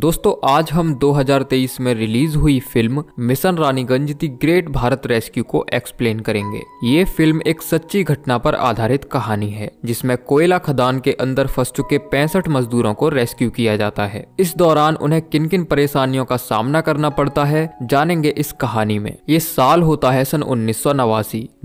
दोस्तों आज हम 2023 में रिलीज हुई film mission Raniganj the great Bharat rescue को एक्सप्लेन करेंगे ये फिल्म एक सच्ची घटना पर आधारित कहानी है जिसमें कोयला खदान के अंदर फंस चुके पैंसठ मजदूरों को रेस्क्यू किया जाता है इस दौरान उन्हें किन किन परेशानियों का सामना करना पड़ता है जानेंगे इस कहानी में ये साल होता है सन उन्नीस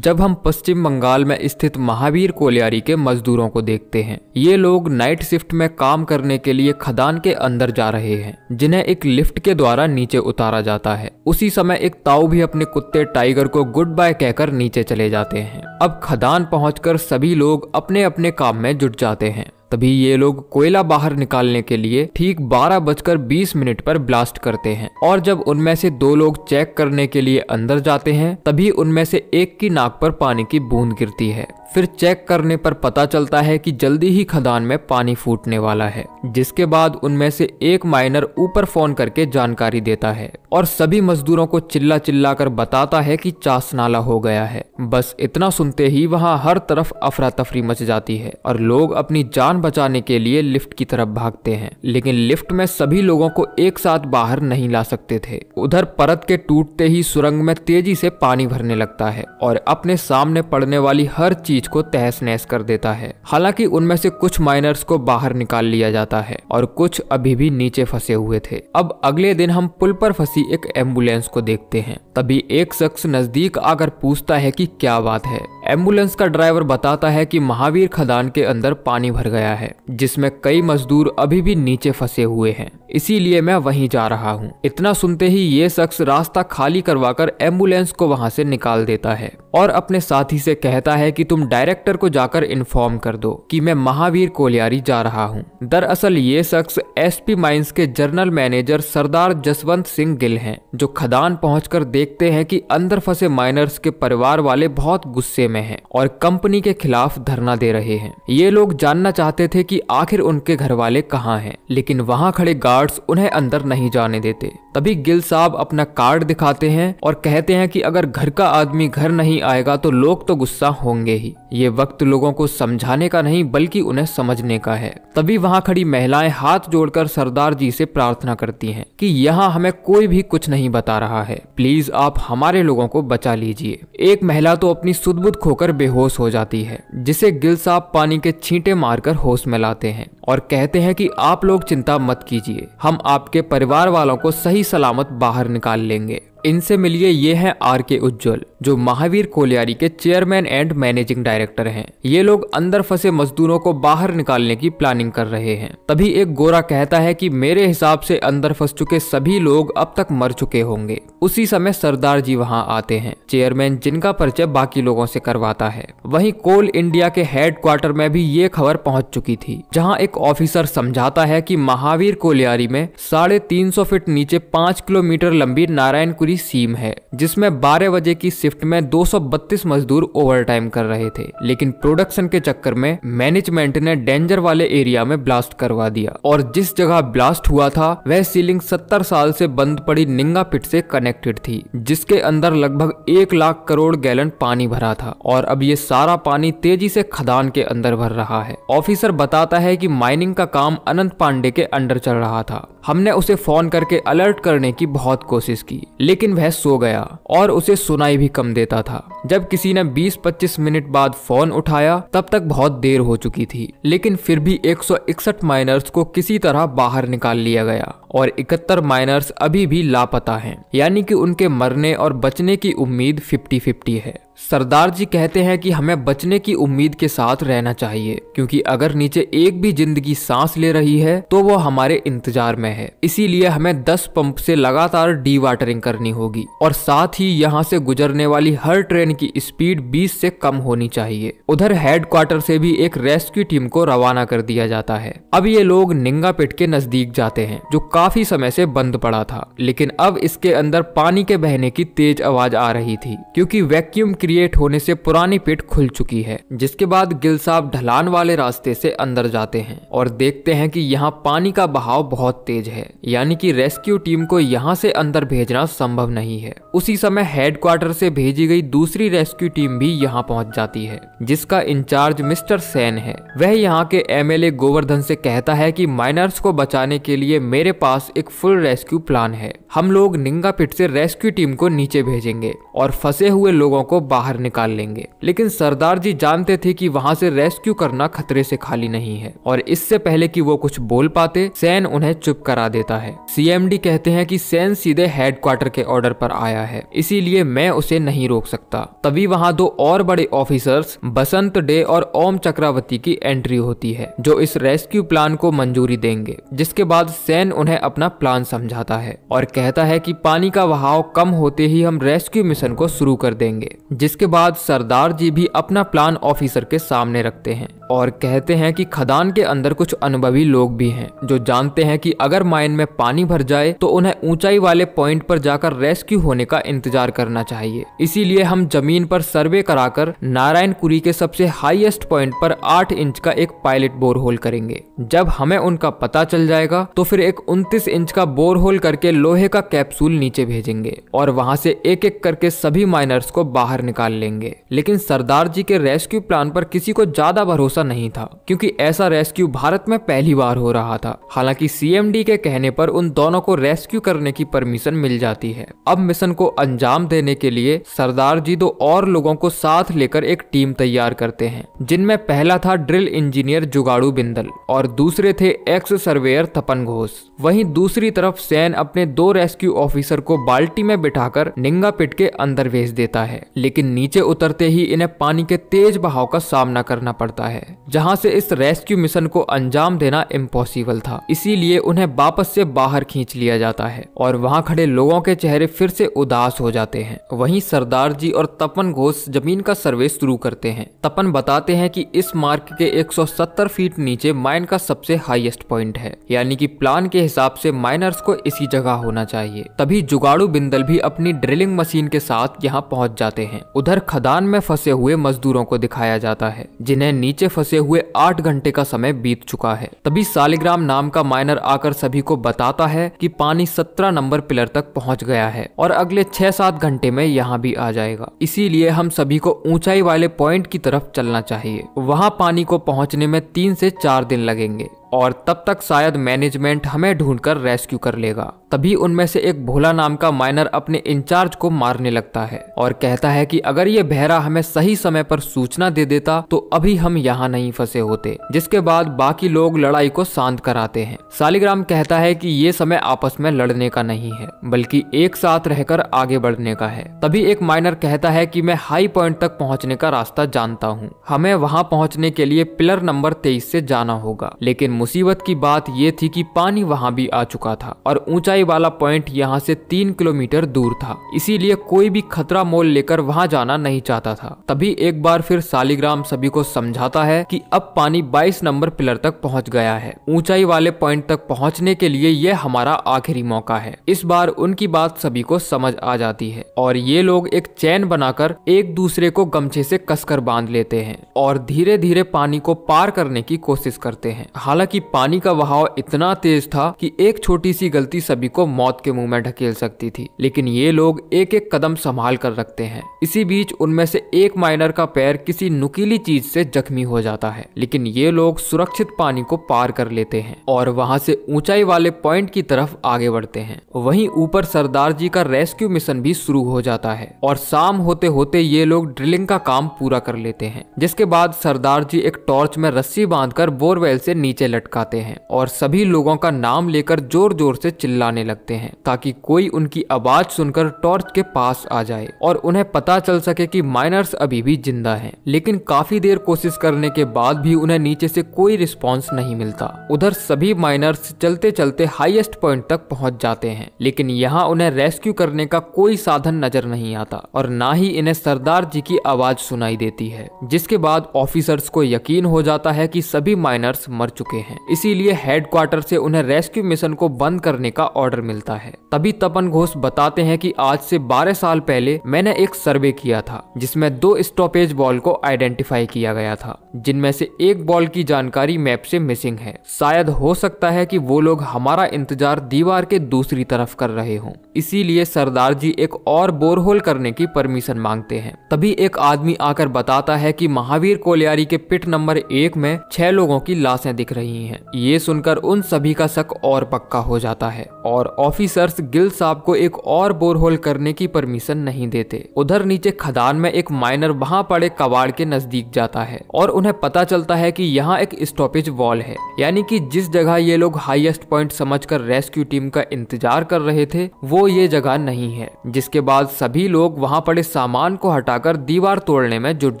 जब हम पश्चिम बंगाल में स्थित महावीर कोलियारी के मजदूरों को देखते हैं ये लोग नाइट शिफ्ट में काम करने के लिए खदान के अंदर जा रहे हैं जिन्हें एक लिफ्ट के द्वारा नीचे उतारा जाता है उसी समय एक ताऊ भी अपने कुत्ते टाइगर को गुड बाय कहकर नीचे चले जाते हैं अब खदान पहुंचकर सभी लोग अपने अपने काम में जुट जाते हैं तभी ये लोग कोयला बाहर निकालने के लिए ठीक बारह बजकर बीस मिनट पर ब्लास्ट करते हैं और जब उनमें से दो लोग चेक करने के लिए अंदर जाते हैं तभी उनमें से एक की नाक पर पानी की बूंद गिरती है फिर चेक करने पर पता चलता है कि जल्दी ही खदान में पानी फूटने वाला है जिसके बाद उनमें से एक माइनर ऊपर फोन करके जानकारी देता है और सभी मजदूरों को चिल्ला चिल्ला कर बताता है कि चास नाला हो गया है बस इतना सुनते ही वहाँ हर तरफ अफरा तफरी मच जाती है और लोग अपनी जान बचाने के लिए लिफ्ट की तरफ भागते हैं लेकिन लिफ्ट में सभी लोगों को एक साथ बाहर नहीं ला सकते थे उधर परत के टूटते ही सुरंग में तेजी से पानी भरने लगता है और अपने सामने पड़ने वाली हर चीज को तहस नहस कर देता है हालांकि उनमें से कुछ माइनर्स को बाहर निकाल लिया जाता है और कुछ अभी भी नीचे फंसे हुए थे अब अगले दिन हम पुल पर फंसी एक एम्बुलेंस को देखते हैं तभी एक शख्स नजदीक आकर पूछता है कि क्या बात है एम्बुलेंस का ड्राइवर बताता है कि महावीर खदान के अंदर पानी भर गया गया है जिसमें कई मजदूर अभी भी नीचे फंसे हुए हैं इसीलिए मैं वहीं जा रहा हूँ इतना सुनते ही ये शख्स रास्ता खाली करवाकर एम्बुलेंस को वहां से निकाल देता है और अपने साथी से कहता है कि तुम डायरेक्टर को जाकर इन्फॉर्म कर दो कि मैं महावीर कोलियारी जा रहा हूँ दरअसल ये शख्स एसपी माइंस के जनरल मैनेजर सरदार जसवंत सिंह गिल हैं जो खदान पहुंचकर देखते हैं कि अंदर फंसे माइनर्स के परिवार वाले बहुत गुस्से में हैं और कंपनी के खिलाफ धरना दे रहे हैं ये लोग जानना चाहते थे कि आखिर उनके घर वाले कहाँ हैं लेकिन वहाँ खड़े गार्ड्स उन्हें अंदर नहीं जाने देते तभी गिल साहब अपना कार्ड दिखाते हैं और कहते हैं कि अगर घर का आदमी घर नहीं नहीं आएगा तो लोग तो गुस्सा होंगे ही ये वक्त लोगों को समझाने का नहीं बल्कि उन्हें समझने का है तभी वहाँ खड़ी महिलाएं हाथ जोड़कर सरदार जी से प्रार्थना करती हैं कि यहाँ हमें कोई भी कुछ नहीं बता रहा है प्लीज आप हमारे लोगों को बचा लीजिए एक महिला तो अपनी सुदबुद खोकर बेहोश हो जाती है जिसे गिल साहब पानी के छींटे मारकर होश में लाते हैं और कहते हैं कि आप लोग चिंता मत कीजिए हम आपके परिवार वालों को सही सलामत बाहर निकाल लेंगे इनसे मिलिए ये है आर के उज्जवल जो महावीर कोलियारी के चेयरमैन एंड मैनेजिंग डायरेक्टर हैं ये लोग अंदर फंसे मजदूरों को बाहर निकालने की प्लानिंग कर रहे हैं तभी एक गोरा कहता है कि मेरे हिसाब से अंदर फंस चुके सभी लोग अब तक मर चुके होंगे उसी समय सरदार जी वहाँ आते हैं चेयरमैन जिनका परिचय बाकी लोगों से करवाता है वही कोल इंडिया के हेडक्वार्टर में भी ये खबर पहुंच चुकी थी जहाँ एक ऑफिसर समझाता है की महावीर कोलियारी में साढ़े तीन सौ फीट नीचे पांच किलोमीटर लंबी नारायणपुरी सीम है जिसमे बारह बजे की शिफ्ट में 232 मजदूर ओवरटाइम कर रहे थे लेकिन प्रोडक्शन के चक्कर में मैनेजमेंट ने डेंजर वाले एरिया में ब्लास्ट करवा दिया और जिस जगह ब्लास्ट हुआ था वह सीलिंग सत्तर साल से बंद पड़ी निंगा पिट से कनेक्टेड थी जिसके अंदर लगभग एक लाख करोड़ गैलन पानी भरा था और अब ये सारा पानी तेजी से खदान के अंदर भर रहा है ऑफिसर बताता है कि माइनिंग का काम अनंत पांडे के अंडर चल रहा था हमने उसे फोन करके अलर्ट करने की बहुत कोशिश की लेकिन वह सो गया और उसे सुनाई भी कम देता था जब किसी ने 20-25 मिनट बाद फोन उठाया तब तक बहुत देर हो चुकी थी लेकिन फिर भी 161 माइनर्स को किसी तरह बाहर निकाल लिया गया और 71 माइनर्स अभी भी लापता हैं यानी कि उनके मरने और बचने की उम्मीद 50-50 है सरदार जी कहते हैं कि हमें बचने की उम्मीद के साथ रहना चाहिए क्योंकि अगर नीचे एक भी जिंदगी सांस ले रही है तो वो हमारे इंतजार में है इसीलिए हमें 10 पंप से लगातार डी वाटरिंग करनी होगी और साथ ही यहाँ से गुजरने वाली हर ट्रेन की स्पीड 20 से कम होनी चाहिए उधर हेडक्वार्टर से भी एक रेस्क्यू टीम को रवाना कर दिया जाता है अब ये लोग निंगा पिट के नजदीक जाते हैं जो काफी समय से बंद पड़ा था लेकिन अब इसके अंदर पानी के बहने की तेज आवाज आ रही थी क्यूँकी वैक्यूम क्रिएट होने से पुरानी पिट खुल चुकी है जिसके बाद गिल साहब ढलान वाले रास्ते से अंदर जाते हैं और देखते हैं कि यहाँ पानी का बहाव बहुत तेज है यानी कि रेस्क्यू टीम को यहाँ से अंदर भेजना संभव नहीं है उसी समय हेडक्वार्टर से भेजी गई दूसरी रेस्क्यू टीम भी यहाँ पहुँच जाती है जिसका इंचार्ज मिस्टर सैन है वह यहाँ के एम गोवर्धन से कहता है की माइनर्स को बचाने के लिए मेरे पास एक फुल रेस्क्यू प्लान है हम लोग निंगा पिट से रेस्क्यू टीम को नीचे भेजेंगे और फंसे हुए लोगों को बाहर निकाल लेंगे लेकिन सरदार जी जानते थे कि वहां से रेस्क्यू करना खतरे से खाली नहीं है और इससे पहले कि वो कुछ बोल पाते सैन उन्हें चुप करा देता है सीएमडी कहते हैं कि सैन सीधे हेडक्वार्टर के ऑर्डर पर आया है इसीलिए मैं उसे नहीं रोक सकता तभी वहाँ दो और बड़े ऑफिसर्स बसंत डे और ओम चक्रावती की एंट्री होती है जो इस रेस्क्यू प्लान को मंजूरी देंगे जिसके बाद सैन उन्हें अपना प्लान समझाता है और कहता है कि पानी का बहाव कम होते ही हम रेस्क्यू मिशन को शुरू कर देंगे जिस जिसके बाद सरदार जी भी अपना प्लान ऑफिसर के सामने रखते हैं और कहते हैं कि खदान के अंदर कुछ अनुभवी लोग भी हैं जो जानते हैं कि अगर माइन में पानी भर जाए तो उन्हें ऊंचाई वाले पॉइंट पर जाकर रेस्क्यू होने का इंतजार करना चाहिए इसीलिए हम जमीन पर सर्वे कराकर नारायणपुरी के सबसे हाईएस्ट पॉइंट पर आठ इंच का एक पायलट बोर होल करेंगे जब हमें उनका पता चल जाएगा तो फिर एक उन्तीस इंच का बोर होल करके लोहे का कैप्सूल नीचे भेजेंगे और वहां से एक एक करके सभी माइनर्स को बाहर निकाल लेंगे लेकिन सरदार जी के रेस्क्यू प्लान पर किसी को ज्यादा भरोसा नहीं था क्योंकि ऐसा रेस्क्यू भारत में पहली बार हो रहा था हालांकि सीएमडी के कहने पर उन दोनों को रेस्क्यू करने की परमिशन मिल जाती है अब मिशन को अंजाम देने के लिए सरदार जी दो और लोगों को साथ लेकर एक टीम तैयार करते हैं जिनमें पहला था ड्रिल इंजीनियर जुगाड़ू बिंदल और दूसरे थे एक्स सर्वेयर तपन घोष वहीं दूसरी तरफ सैन अपने दो रेस्क्यू ऑफिसर को बाल्टी में बिठाकर निंगा पिट के अंदर भेज देता है लेकिन लेकिन नीचे उतरते ही इन्हें पानी के तेज बहाव का सामना करना पड़ता है जहाँ से इस रेस्क्यू मिशन को अंजाम देना इम्पोसिबल था इसीलिए उन्हें वापस से बाहर खींच लिया जाता है और वहाँ खड़े लोगों के चेहरे फिर से उदास हो जाते हैं वहीं सरदार जी और तपन घोष जमीन का सर्वे शुरू करते हैं तपन बताते हैं कि इस मार्ग के 170 फीट नीचे माइन का सबसे हाईएस्ट पॉइंट है यानी कि प्लान के हिसाब से माइनर्स को इसी जगह होना चाहिए तभी जुगाड़ू बिंदल भी अपनी ड्रिलिंग मशीन के साथ यहाँ पहुंच जाते हैं उधर खदान में फंसे हुए मजदूरों को दिखाया जाता है जिन्हें नीचे फंसे हुए आठ घंटे का समय बीत चुका है तभी सालिग्राम नाम का माइनर आकर सभी को बताता है कि पानी सत्रह नंबर पिलर तक पहुंच गया है और अगले छह सात घंटे में यहाँ भी आ जाएगा इसीलिए हम सभी को ऊंचाई वाले पॉइंट की तरफ चलना चाहिए वहाँ पानी को पहुँचने में तीन से चार दिन लगेंगे और तब तक शायद मैनेजमेंट हमें ढूंढकर रेस्क्यू कर लेगा तभी उनमें से एक भोला नाम का माइनर अपने इंचार्ज को मारने लगता है और कहता है कि अगर ये बहरा हमें सही समय पर सूचना दे देता तो अभी हम यहाँ नहीं फंसे होते जिसके बाद बाकी लोग लड़ाई को शांत कराते हैं सालिग्राम कहता है कि ये समय आपस में लड़ने का नहीं है बल्कि एक साथ रहकर आगे बढ़ने का है तभी एक माइनर कहता है की मैं हाई पॉइंट तक पहुँचने का रास्ता जानता हूँ हमें वहाँ पहुँचने के लिए पिलर नंबर तेईस ऐसी जाना होगा लेकिन मुसीबत की बात ये थी की पानी वहाँ भी आ चुका था और ऊंचाई ऊंचाई वाला पॉइंट यहाँ से तीन किलोमीटर दूर था इसीलिए कोई भी खतरा मोल लेकर वहाँ जाना नहीं चाहता था तभी एक बार फिर सालिग्राम सभी को समझाता है कि अब पानी 22 नंबर पिलर तक पहुँच गया है ऊंचाई वाले पॉइंट तक पहुँचने के लिए यह हमारा आखिरी मौका है इस बार उनकी बात सभी को समझ आ जाती है और ये लोग एक चैन बनाकर एक दूसरे को गमछे से कसकर बांध लेते हैं और धीरे धीरे पानी को पार करने की कोशिश करते हैं हालांकि पानी का बहाव इतना तेज था कि एक छोटी सी गलती सभी को मौत के मुंह में ढकेल सकती थी लेकिन ये लोग एक एक कदम संभाल कर रखते हैं इसी बीच उनमें से एक माइनर का पैर किसी नुकीली चीज से जख्मी हो जाता है लेकिन ये लोग सुरक्षित पानी को पार कर लेते हैं और वहाँ से ऊंचाई वाले पॉइंट की तरफ आगे बढ़ते हैं वहीं ऊपर सरदार जी का रेस्क्यू मिशन भी शुरू हो जाता है और शाम होते होते ये लोग ड्रिलिंग का काम पूरा कर लेते हैं जिसके बाद सरदार जी एक टॉर्च में रस्सी बांधकर बोरवेल से नीचे लटकाते हैं और सभी लोगों का नाम लेकर जोर जोर से चिल्लाने आने लगते हैं ताकि कोई उनकी आवाज सुनकर टॉर्च के पास आ जाए और उन्हें पता चल सके कि माइनर्स अभी भी जिंदा हैं। लेकिन काफी देर कोशिश करने के बाद भी उन्हें नीचे से कोई रिस्पॉन्स नहीं मिलता उधर सभी माइनर्स चलते चलते हाईएस्ट पॉइंट तक पहुंच जाते हैं लेकिन यहाँ उन्हें रेस्क्यू करने का कोई साधन नजर नहीं आता और ना ही इन्हें सरदार जी की आवाज सुनाई देती है जिसके बाद ऑफिसर्स को यकीन हो जाता है कि सभी माइनर्स मर चुके हैं इसीलिए हेडक्वार्टर से उन्हें रेस्क्यू मिशन को बंद करने का ऑर्डर ऑर्डर मिलता है तभी तपन घोष बताते हैं कि आज से 12 साल पहले मैंने एक सर्वे किया था जिसमें दो स्टॉपेज बॉल को आइडेंटिफाई किया गया था जिनमें से एक बॉल की जानकारी मैप से मिसिंग है शायद हो सकता है कि वो लोग हमारा इंतजार दीवार के दूसरी तरफ कर रहे हों इसीलिए सरदार जी एक और बोरहोल करने की परमिशन मांगते हैं तभी एक आदमी आकर बताता है कि महावीर कोलियारी के पिट नंबर एक में छह लोगों की लाशें दिख रही हैं। ये सुनकर उन सभी का शक और पक्का हो जाता है और और ऑफिसर्स गिल साहब को एक और बोरहोल करने की परमिशन नहीं देते उधर नीचे खदान में एक माइनर वहाँ पड़े कबाड़ के नजदीक जाता है और उन्हें पता चलता है कि यहाँ एक स्टॉपेज वॉल है यानी कि जिस जगह ये लोग हाईएस्ट पॉइंट समझकर रेस्क्यू टीम का इंतजार कर रहे थे वो ये जगह नहीं है जिसके बाद सभी लोग वहाँ पड़े सामान को हटाकर दीवार तोड़ने में जुट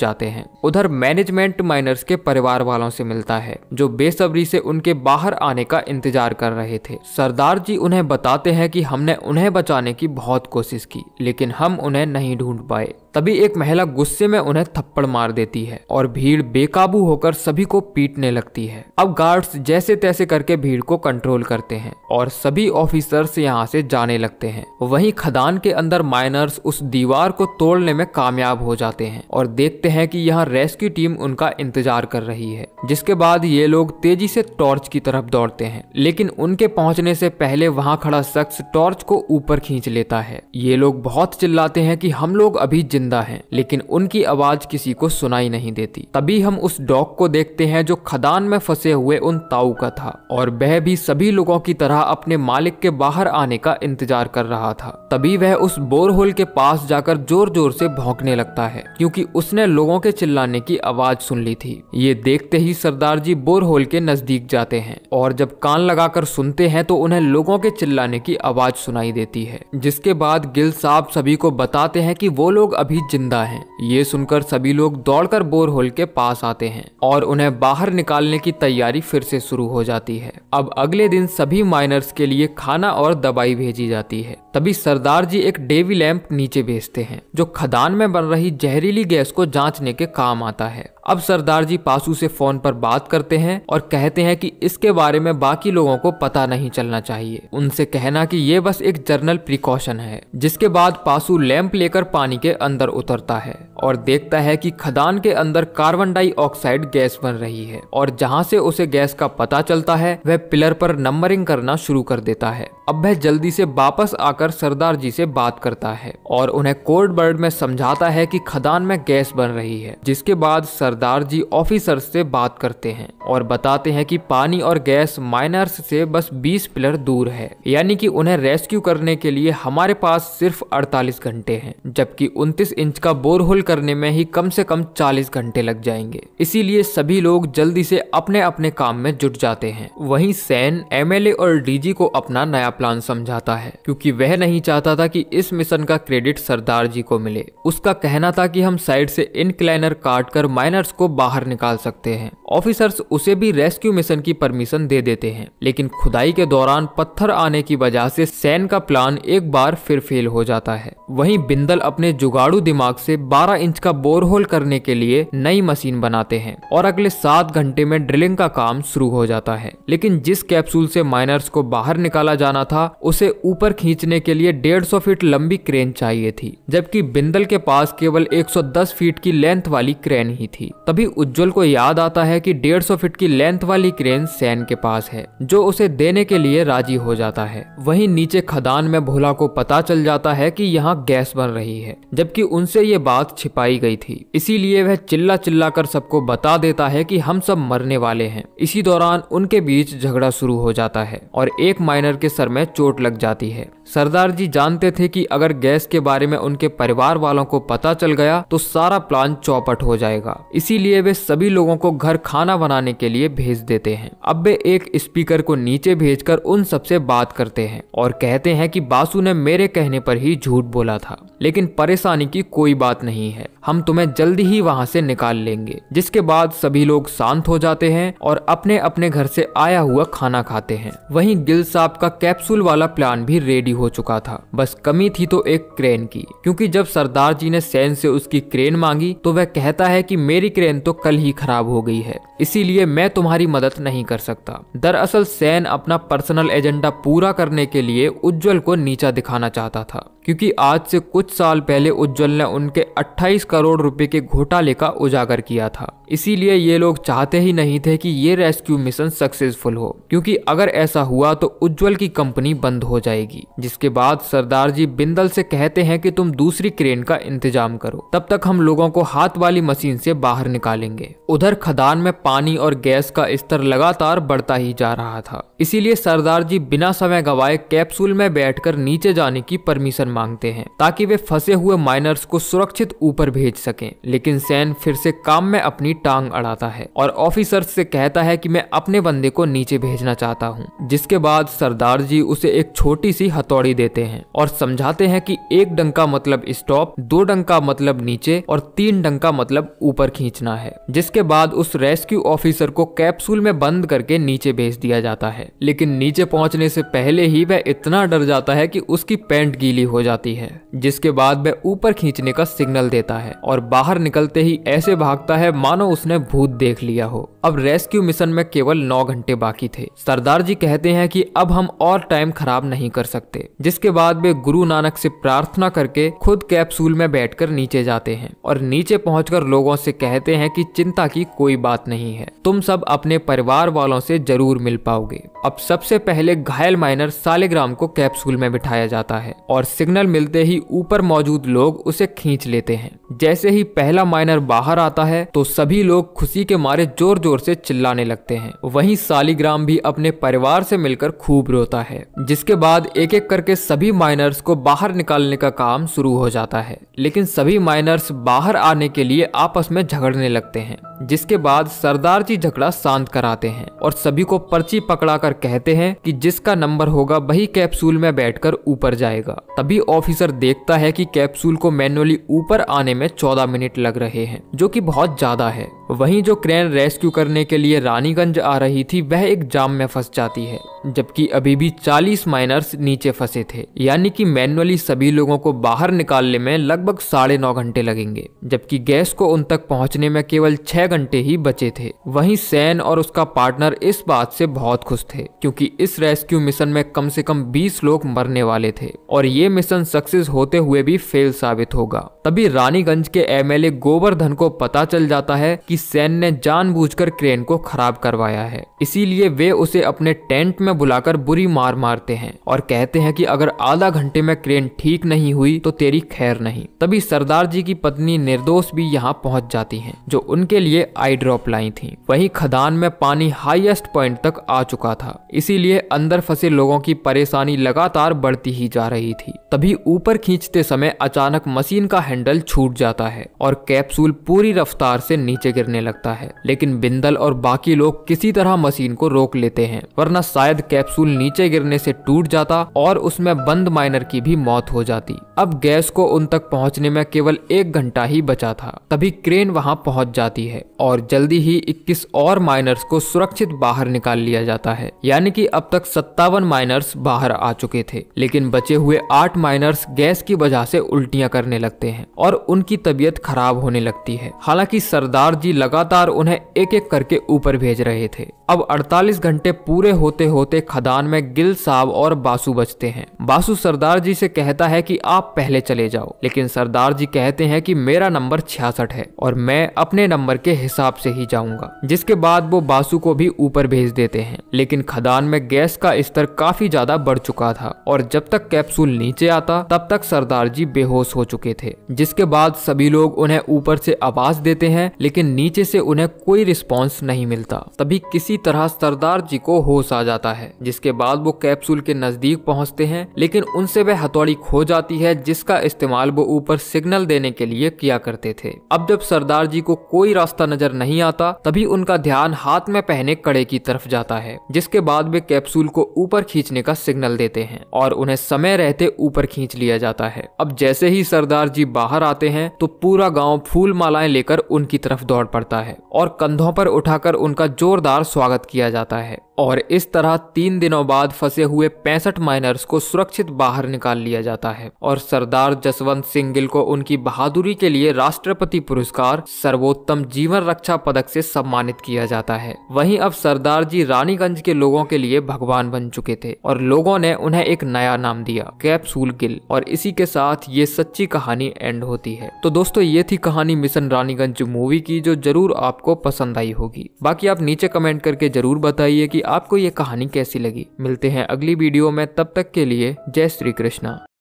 जाते हैं उधर मैनेजमेंट माइनर्स के परिवार वालों से मिलता है जो बेसब्री से उनके बाहर आने का इंतजार कर रहे थे सरदार जी उन्हें उन्हें बताते हैं कि हमने उन्हें बचाने की बहुत कोशिश की लेकिन हम उन्हें नहीं ढूंढ पाए तभी एक महिला गुस्से में उन्हें थप्पड़ मार देती है और भीड़ बेकाबू होकर सभी को पीटने लगती है अब गार्ड्स जैसे तैसे करके भीड़ को कंट्रोल करते हैं और सभी ऑफिसर्स यहाँ से जाने लगते हैं वहीं खदान के अंदर माइनर्स उस दीवार को तोड़ने में कामयाब हो जाते हैं और देखते हैं कि यहाँ रेस्क्यू टीम उनका इंतजार कर रही है जिसके बाद ये लोग तेजी से टॉर्च की तरफ दौड़ते हैं लेकिन उनके पहुंचने से पहले वहाँ खड़ा शख्स टॉर्च को ऊपर खींच लेता है ये लोग बहुत चिल्लाते हैं कि हम लोग अभी जिंदा हैं लेकिन उनकी आवाज किसी को सुनाई नहीं देती तभी हम उस डॉग को देखते हैं जो खदान में फंसे हुए उन ताऊ का था और वह भी सभी लोगों की तरह अपने मालिक के बाहर आने का इंतजार कर रहा था तभी वह उस बोरहोल के पास जाकर जोर जोर से भौंकने लगता है क्योंकि उसने लोगों के चिल्लाने की आवाज सुन ली थी ये देखते ही सरदार जी बोरहोल के नजदीक जाते हैं और जब कान लगाकर सुनते हैं तो उन्हें लोगों के चिल्लाने की आवाज सुनाई देती है जिसके बाद गिल साहब सभी को बताते हैं कि वो लोग अभी जिंदा हैं। ये सुनकर सभी लोग दौड़कर बोरहोल के पास आते हैं और उन्हें बाहर निकालने की तैयारी फिर से शुरू हो जाती है अब अगले दिन सभी माइनर्स के लिए खाना और दवाई भेजी जाती है तभी सरदार जी एक डेवी लैंप नीचे भेजते हैं जो खदान में बन रही जहरीली गैस को जांचने के काम आता है अब सरदार जी पासू से फोन पर बात करते हैं और कहते हैं कि इसके बारे में बाकी लोगों को पता नहीं चलना चाहिए उनसे कहना कि ये बस एक जर्नल प्रिकॉशन है जिसके बाद पासू लैंप लेकर पानी के अंदर उतरता है और देखता है कि खदान के अंदर कार्बन डाइऑक्साइड गैस बन रही है और जहाँ से उसे गैस का पता चलता है वह पिलर पर नंबरिंग करना शुरू कर देता है अब वह जल्दी से वापस आकर सरदार जी से बात करता है और उन्हें कोर्ट बर्ड में समझाता है कि खदान में गैस बन रही है जिसके बाद सरदार सरदार जी ऑफिसर से बात करते हैं और बताते हैं कि पानी और गैस माइनर्स से बस 20 पिलर दूर है यानी कि उन्हें रेस्क्यू करने के लिए हमारे पास सिर्फ 48 घंटे हैं जबकि 29 इंच का बोरहोल करने में ही कम से कम 40 घंटे लग जाएंगे इसीलिए सभी लोग जल्दी से अपने अपने काम में जुट जाते हैं वही सैन एम और डीजी को अपना नया प्लान समझाता है क्यूँकी वह नहीं चाहता था की इस मिशन का क्रेडिट सरदार जी को मिले उसका कहना था की हम साइड से इनक्लाइनर काट कर माइनर ऑफिसर्स को बाहर निकाल सकते हैं ऑफिसर्स उसे भी रेस्क्यू मिशन की परमिशन दे देते हैं लेकिन खुदाई के दौरान पत्थर आने की वजह से सैन का प्लान एक बार फिर फेल हो जाता है वहीं बिंदल अपने जुगाड़ू दिमाग से 12 इंच का बोरहोल करने के लिए नई मशीन बनाते हैं और अगले सात घंटे में ड्रिलिंग का काम शुरू हो जाता है लेकिन जिस कैप्सूल से माइनर्स को बाहर निकाला जाना था उसे ऊपर खींचने के लिए 150 फीट लंबी क्रेन चाहिए थी जबकि बिंदल के पास केवल 110 फीट की लेंथ वाली क्रेन ही थी थी तभी उज्जवल को याद आता है कि 150 फीट की लेंथ वाली क्रेन सैन के पास है जो उसे देने के लिए राजी हो जाता है वहीं नीचे खदान में भोला को पता चल जाता है कि यहाँ गैस बन रही है जबकि उनसे ये बात छिपाई गई थी इसीलिए वह चिल्ला चिल्ला कर सबको बता देता है की हम सब मरने वाले है इसी दौरान उनके बीच झगड़ा शुरू हो जाता है और एक माइनर के सर में चोट लग जाती है सरदार जी जानते थे कि अगर गैस के बारे में उनके परिवार वालों को पता चल गया तो सारा प्लान चौपट हो जाएगा इसीलिए वे सभी लोगों को घर खाना बनाने के लिए भेज देते हैं अब वे एक स्पीकर को नीचे भेजकर उन सबसे बात करते हैं और कहते हैं कि बासु ने मेरे कहने पर ही झूठ बोला था लेकिन परेशानी की कोई बात नहीं है हम तुम्हें जल्दी ही वहाँ से निकाल लेंगे जिसके बाद सभी लोग शांत हो जाते हैं और अपने अपने घर से आया हुआ खाना खाते हैं वहीं गिल साहब का कैप्सूल वाला प्लान भी रेडी हो चुका था बस कमी थी तो एक क्रेन की क्योंकि जब सरदार जी ने सैन से उसकी क्रेन मांगी तो वह कहता है कि मेरी क्रेन तो कल ही खराब हो गई है इसीलिए मैं तुम्हारी मदद नहीं कर सकता दरअसल सैन अपना पर्सनल एजेंडा पूरा करने के लिए उज्जवल को नीचा दिखाना चाहता था क्योंकि आज से कुछ साल पहले उज्ज्वल ने उनके 28 करोड़ रुपए के घोटाले का उजागर किया था इसीलिए ये लोग चाहते ही नहीं थे कि ये रेस्क्यू मिशन सक्सेसफुल हो क्योंकि अगर ऐसा हुआ तो उज्जवल की कंपनी बंद हो जाएगी जिसके बाद सरदार जी बिंदल से कहते हैं कि तुम दूसरी क्रेन का इंतजाम करो तब तक हम लोगों को हाथ वाली मशीन से बाहर निकालेंगे उधर खदान में पानी और गैस का स्तर लगातार बढ़ता ही जा रहा था इसीलिए सरदार जी बिना समय गवाए कैप्सूल में बैठकर नीचे जाने की परमिशन मांगते हैं ताकि वे फंसे हुए माइनर्स को सुरक्षित ऊपर भेज सकें लेकिन सैन फिर से काम में अपनी टांग अड़ाता है और ऑफिसर से कहता है कि मैं अपने बंदे को नीचे भेजना चाहता हूँ जिसके बाद सरदार जी उसे एक छोटी सी हथौड़ी देते हैं और समझाते हैं कि एक डंका मतलब स्टॉप दो डंका मतलब नीचे और तीन डंका मतलब ऊपर खींचना है जिसके बाद उस रेस्क्यू ऑफिसर को कैप्सूल में बंद करके नीचे भेज दिया जाता है लेकिन नीचे पहुंचने से पहले ही वह इतना डर जाता है कि उसकी पैंट गीली हो जाती जाती है जिसके बाद वह ऊपर खींचने का सिग्नल देता है और बाहर निकलते ही ऐसे भागता है मानो उसने भूत देख लिया हो अब रेस्क्यू मिशन में केवल नौ घंटे बाकी थे सरदार जी कहते हैं कि अब हम और टाइम खराब नहीं कर सकते जिसके बाद वे गुरु नानक से प्रार्थना करके खुद कैप्सूल में बैठकर नीचे जाते हैं और नीचे पहुंचकर लोगों से कहते हैं कि चिंता की कोई बात नहीं है तुम सब अपने परिवार वालों से जरूर मिल पाओगे अब सबसे पहले घायल माइनर सालेग्राम को कैप्सूल में बिठाया जाता है और सिग्नल मिलते ही ऊपर मौजूद लोग उसे खींच लेते हैं जैसे ही पहला माइनर बाहर आता है तो सभी लोग खुशी के मारे जोर जोर से चिल्लाने लगते हैं वहीं सालीग्राम भी अपने परिवार से मिलकर खूब रोता है जिसके बाद एक एक करके सभी माइनर्स को बाहर निकालने का काम शुरू हो जाता है लेकिन सभी माइनर्स बाहर आने के लिए आपस में झगड़ने लगते हैं जिसके बाद सरदार जी झगड़ा शांत कराते हैं और सभी को पर्ची पकड़ा कर कहते हैं कि जिसका नंबर होगा वही कैप्सूल में बैठकर ऊपर जाएगा तभी ऑफिसर देखता है कि कैप्सूल को मैनुअली ऊपर आने में में चौदह मिनट लग रहे हैं जो कि बहुत ज्यादा है वहीं जो क्रेन रेस्क्यू करने के लिए रानीगंज आ रही थी वह एक जाम में फंस जाती है जबकि अभी भी 40 माइनर्स नीचे फंसे थे यानी कि मैनुअली सभी लोगों को बाहर निकालने में लगभग साढ़े नौ घंटे लगेंगे जबकि गैस को उन तक पहुंचने में केवल छह घंटे ही बचे थे वहीं सैन और उसका पार्टनर इस बात से बहुत खुश थे क्योंकि इस रेस्क्यू मिशन में कम से कम 20 लोग मरने वाले थे और ये मिशन सक्सेस होते हुए भी फेल साबित होगा तभी रानीगंज गोपालगंज के एमएलए गोवर्धन को पता चल जाता है कि सैन ने जानबूझकर क्रेन को खराब करवाया है इसीलिए वे उसे अपने टेंट में बुलाकर बुरी मार मारते हैं और कहते हैं कि अगर आधा घंटे में क्रेन ठीक नहीं हुई तो तेरी खैर नहीं तभी सरदार जी की पत्नी निर्दोष भी यहाँ पहुंच जाती है जो उनके लिए आई ड्रॉप लाई थी वही खदान में पानी हाइएस्ट पॉइंट तक आ चुका था इसीलिए अंदर फंसे लोगों की परेशानी लगातार बढ़ती ही जा रही थी तभी ऊपर खींचते समय अचानक मशीन का हैंडल छूट जा जाता है और कैप्सूल पूरी रफ्तार से नीचे गिरने लगता है लेकिन बिंदल और बाकी लोग किसी तरह मशीन को रोक लेते हैं वरना शायद कैप्सूल नीचे गिरने से टूट जाता और उसमें बंद माइनर की भी मौत हो जाती अब गैस को उन तक पहुंचने में केवल एक घंटा ही बचा था तभी क्रेन वहां पहुंच जाती है और जल्दी ही 21 और माइनर्स को सुरक्षित बाहर निकाल लिया जाता है यानी कि अब तक सत्तावन माइनर्स बाहर आ चुके थे लेकिन बचे हुए आठ माइनर्स गैस की वजह से उल्टियां करने लगते हैं और उनकी तबीयत खराब होने लगती है हालांकि सरदार जी लगातार उन्हें एक एक करके ऊपर भेज रहे थे अब 48 घंटे पूरे होते होते खदान में गिल साहब और बासु बचते हैं बासु सरदार जी से कहता है कि आप पहले चले जाओ लेकिन सरदार जी कहते हैं कि मेरा नंबर छियासठ है और मैं अपने नंबर के हिसाब से ही जाऊंगा जिसके बाद वो बासु को भी ऊपर भेज देते हैं लेकिन खदान में गैस का स्तर काफी ज्यादा बढ़ चुका था और जब तक कैप्सूल नीचे आता तब तक सरदार जी बेहोश हो चुके थे जिसके बाद सभी लोग उन्हें ऊपर से आवाज देते हैं लेकिन नीचे से उन्हें कोई रिस्पॉन्स नहीं मिलता तभी किसी तरह सरदार जी को होश आ जाता है जिसके बाद वो कैप्सूल के नजदीक पहुंचते हैं लेकिन उनसे वह हथौड़ी खो जाती है जिसका इस्तेमाल वो ऊपर सिग्नल देने के लिए किया करते थे अब जब सरदार जी को कोई रास्ता नजर नहीं आता तभी उनका ध्यान हाथ में पहने कड़े की तरफ जाता है जिसके बाद वे कैप्सूल को ऊपर खींचने का सिग्नल देते हैं और उन्हें समय रहते ऊपर खींच लिया जाता है अब जैसे ही सरदार जी बाहर आते हैं हैं तो पूरा गांव फूल मालाएं लेकर उनकी तरफ दौड़ पड़ता है और कंधों पर उठाकर उनका जोरदार स्वागत किया जाता है और इस तरह तीन दिनों बाद फंसे हुए पैंसठ माइनर्स को सुरक्षित बाहर निकाल लिया जाता है और सरदार जसवंत सिंह गिल को उनकी बहादुरी के लिए राष्ट्रपति पुरस्कार सर्वोत्तम जीवन रक्षा पदक से सम्मानित किया जाता है वहीं अब सरदार जी रानीगंज के लोगों के लिए भगवान बन चुके थे और लोगों ने उन्हें एक नया नाम दिया कैप्सूल गिल और इसी के साथ ये सच्ची कहानी एंड होती है तो दोस्तों ये थी कहानी मिशन रानीगंज मूवी की जो जरूर आपको पसंद आई होगी बाकी आप नीचे कमेंट करके जरूर बताइए की आपको ये कहानी कैसी लगी मिलते हैं अगली वीडियो में तब तक के लिए जय श्री कृष्णा